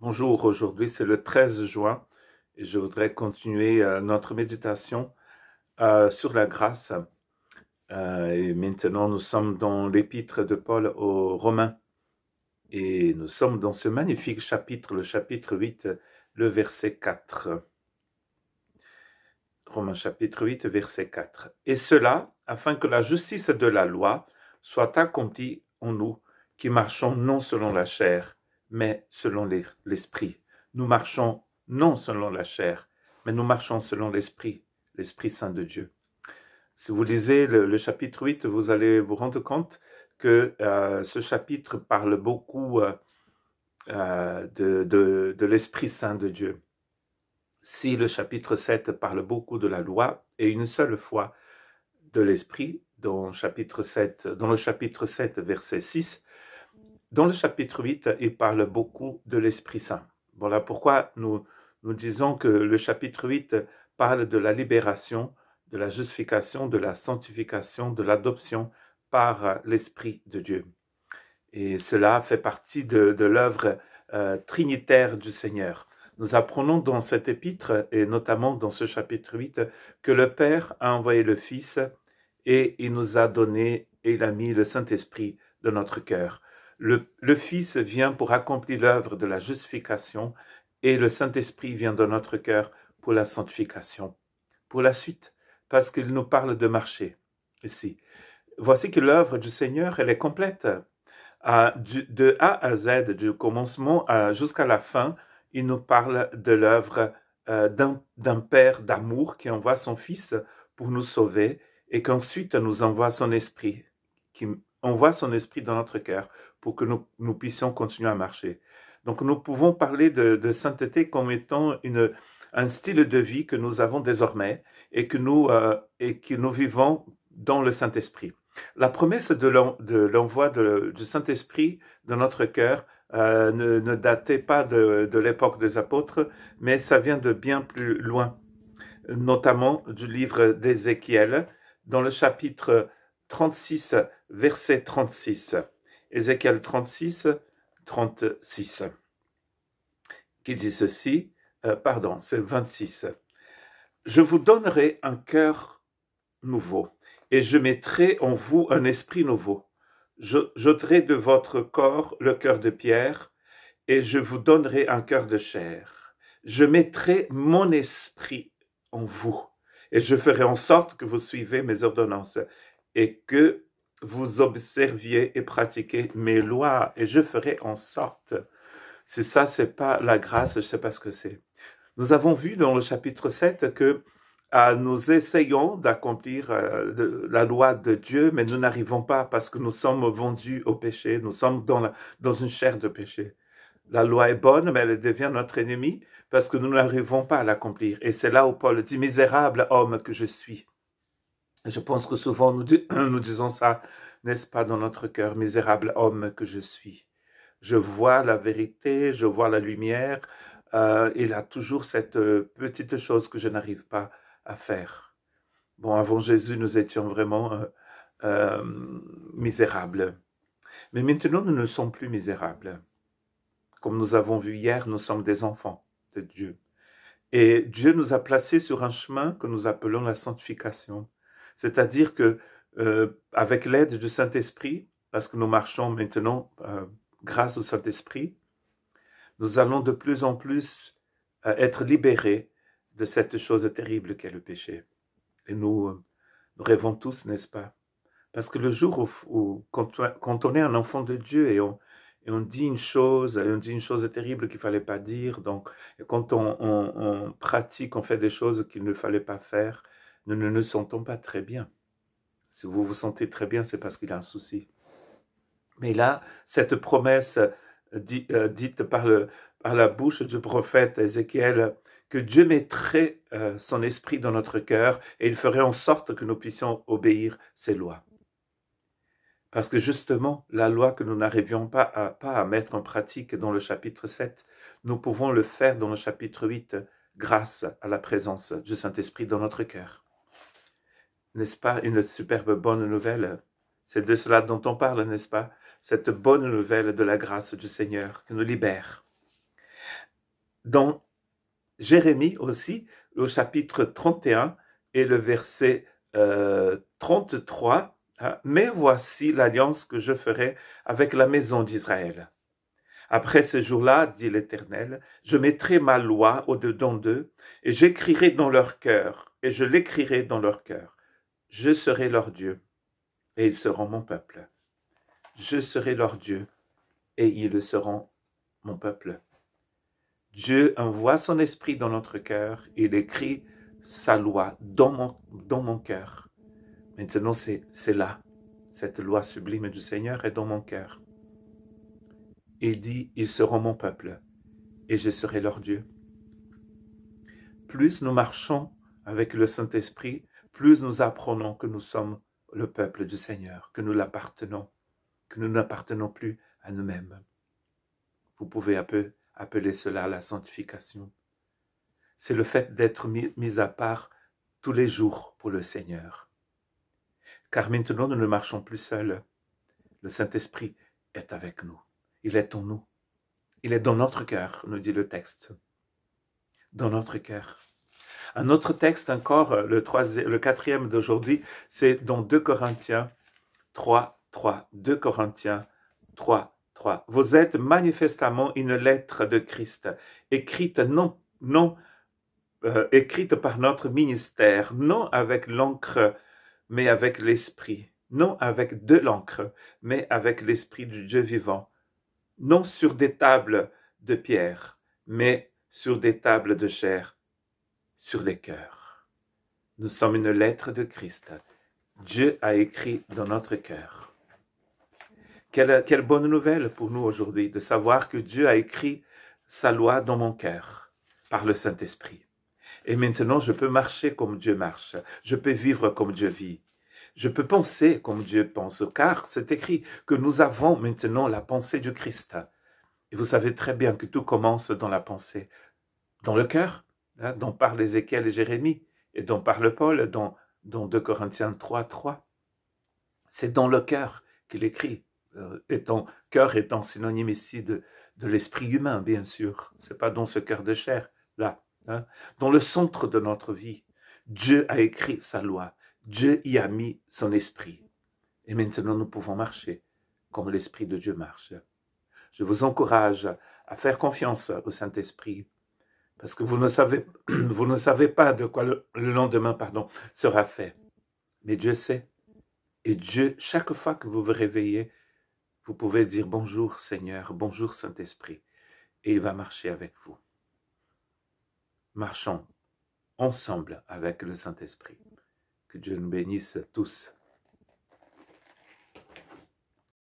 Bonjour, aujourd'hui c'est le 13 juin et je voudrais continuer euh, notre méditation euh, sur la grâce. Euh, et maintenant nous sommes dans l'épître de Paul aux Romains et nous sommes dans ce magnifique chapitre, le chapitre 8, le verset 4. Romains chapitre 8, verset 4. Et cela afin que la justice de la loi soit accomplie en nous qui marchons non selon la chair mais selon l'Esprit. Nous marchons non selon la chair, mais nous marchons selon l'Esprit, l'Esprit Saint de Dieu. Si vous lisez le, chapitre 8, vous allez vous rendre compte que euh, ce chapitre parle beaucoup euh, euh, de, l'Esprit Saint de Dieu. Si le chapitre 7 parle beaucoup de la loi et une seule fois de l'Esprit, dans, dans le chapitre 7, verset 6, dans le chapitre 8, il parle beaucoup de l'Esprit Saint. Voilà pourquoi nous, nous disons que le chapitre 8 parle de la libération, de la justification, de la sanctification, de l'adoption par l'Esprit de Dieu. Et cela fait partie de, l'œuvre euh, trinitaire du Seigneur. Nous apprenons dans cet épître, et notamment dans ce chapitre 8, que le Père a envoyé le Fils et il nous a donné et il a mis le Saint-Esprit de notre cœur. Le, Fils vient pour accomplir l'œuvre de la justification et le Saint-Esprit vient dans notre cœur pour la sanctification. Pour la suite, parce qu'il nous parle de marcher ici. Voici que l'œuvre du Seigneur, elle est complète. de A à Z, du commencement jusqu'à la fin, il nous parle de l'œuvre euh, d'un Père d'amour qui envoie son Fils pour nous sauver et qu'ensuite nous envoie son Esprit, qui envoie son Esprit dans notre cœur pour que nous, puissions continuer à marcher. Donc nous pouvons parler de, sainteté comme étant une, un style de vie que nous avons désormais et que nous, euh, et que nous vivons dans le Saint-Esprit. La promesse de l'envoi du Saint-Esprit dans notre cœur euh, ne, ne, datait pas de, de l'époque des apôtres, mais ça vient de bien plus loin, notamment du livre d'Ézéchiel, dans le chapitre 36, verset 36. Ézéchiel 36, 36, qui dit ceci, euh, pardon, c'est 26. Je vous donnerai un cœur nouveau, et je mettrai en vous un esprit nouveau. Je j'ôterai de votre corps le cœur de pierre, et je vous donnerai un cœur de chair. Je mettrai mon esprit en vous, et je ferai en sorte que vous suivez mes ordonnances, et que vous observiez et pratiquez mes lois et je ferai en sorte. Si ça, c'est pas la grâce, je sais pas ce que c'est. Nous avons vu dans le chapitre 7 que ah, nous essayons d'accomplir euh, la loi de Dieu, mais nous n'arrivons pas parce que nous sommes vendus au péché, nous sommes dans, dans une chair de péché. La loi est bonne, mais elle devient notre ennemi parce que nous n'arrivons pas à l'accomplir. Et c'est là où Paul dit, misérable homme que je suis. Je pense que souvent nous, nous disons ça, n'est-ce pas, dans notre cœur, misérable homme que je suis. Je vois la vérité, je vois la lumière, euh, il a toujours cette euh, petite chose que je n'arrive pas à faire. Bon, avant Jésus, nous étions vraiment euh, euh, misérables. Mais maintenant, nous ne sommes plus misérables. Comme nous avons vu hier, nous sommes des enfants de Dieu. Et Dieu nous a placés sur un chemin que nous appelons la sanctification. C'est-à-dire que euh, avec l'aide du Saint-Esprit, parce que nous marchons maintenant euh, grâce au Saint-Esprit, nous allons de plus en plus euh, être libérés de cette chose terrible qu'est le péché. Et nous, rêvons tous, n'est-ce pas Parce que le jour où, quand, on est un enfant de Dieu et on, dit une chose, et on dit une chose terrible qu'il ne fallait pas dire, donc et quand on, pratique, on fait des choses qu'il ne fallait pas faire, nous ne nous sentons pas très bien. Si vous vous sentez très bien, c'est parce qu'il y a un souci. Mais là, cette promesse euh, euh, dite par, la bouche du prophète Ézéchiel, que Dieu mettrait euh, son esprit dans notre cœur et il ferait en sorte que nous puissions obéir ses lois. Parce que justement, la loi que nous n'arrivions pas à, pas à mettre en pratique dans le chapitre 7, nous pouvons le faire dans le chapitre 8 grâce à la présence du Saint-Esprit dans notre cœur. N'est-ce pas une superbe bonne nouvelle C'est de cela dont on parle, n'est-ce pas Cette bonne nouvelle de la grâce du Seigneur qui nous libère. Dans Jérémie aussi, au chapitre 31 et le verset 33, euh, hein, Mais voici l'alliance que je ferai avec la maison d'Israël. Après ces jours-là, dit l'Éternel, je mettrai ma loi au-dedans d'eux, et j'écrirai dans leur cœur, et je l'écrirai dans leur cœur. Je serai leur Dieu, et ils seront mon peuple. Je serai leur Dieu, et ils seront mon peuple. Dieu envoie son esprit dans notre cœur, il écrit sa loi dans mon, dans mon cœur. Maintenant, c'est là, cette loi sublime du Seigneur est dans mon cœur. Il dit, ils seront mon peuple, et je serai leur Dieu. Plus nous marchons avec le Saint-Esprit, plus nous apprenons que nous sommes le peuple du Seigneur, que nous l'appartenons, que nous n'appartenons plus à nous-mêmes. Vous pouvez peu appeler cela la sanctification. C'est le fait d'être mis à part tous les jours pour le Seigneur. Car maintenant, nous ne marchons plus seuls. Le Saint-Esprit est avec nous. Il est en nous. Il est dans notre cœur, nous dit le texte. Dans notre cœur. Un autre texte encore, euh, le, quatrième d'aujourd'hui, c'est dans 2 Corinthiens 3, 3. 2 Corinthiens 3, 3. Vous êtes manifestement une lettre de Christ, écrite non, non, euh, écrite par notre ministère, non avec l'encre, mais avec l'esprit, non avec de l'encre, mais avec l'esprit du Dieu vivant, non sur des tables de pierre, mais sur des tables de chair, sur les cœurs. Nous sommes une lettre de Christ. Dieu a écrit dans notre cœur. Quelle, bonne nouvelle pour nous aujourd'hui de savoir que Dieu a écrit sa loi dans mon cœur par le Saint-Esprit. Et maintenant, je peux marcher comme Dieu marche. Je peux vivre comme Dieu vit. Je peux penser comme Dieu pense, car c'est écrit que nous avons maintenant la pensée du Christ. Et vous savez très bien que tout commence dans la pensée, dans le cœur. Hein, dont parlent Ézéchiel et Jérémie, et dont parle Paul, dont, dont 2 Corinthiens 3, 3. C'est dans le cœur qu'il écrit, euh, et ton cœur étant synonyme ici de, l'esprit humain, bien sûr. C'est pas dans ce cœur de chair, là, hein. dans le centre de notre vie. Dieu a écrit sa loi, Dieu y a mis son esprit. Et maintenant, nous pouvons marcher comme l'Esprit de Dieu marche. Je vous encourage à faire confiance au Saint-Esprit parce que vous ne savez, pas de quoi le, lendemain pardon, sera fait. Mais Dieu sait. Et Dieu, chaque fois que vous vous réveillez, vous pouvez dire bonjour Seigneur, bonjour Saint-Esprit, et il va marcher avec vous. Marchons ensemble avec le Saint-Esprit. Que Dieu nous bénisse tous.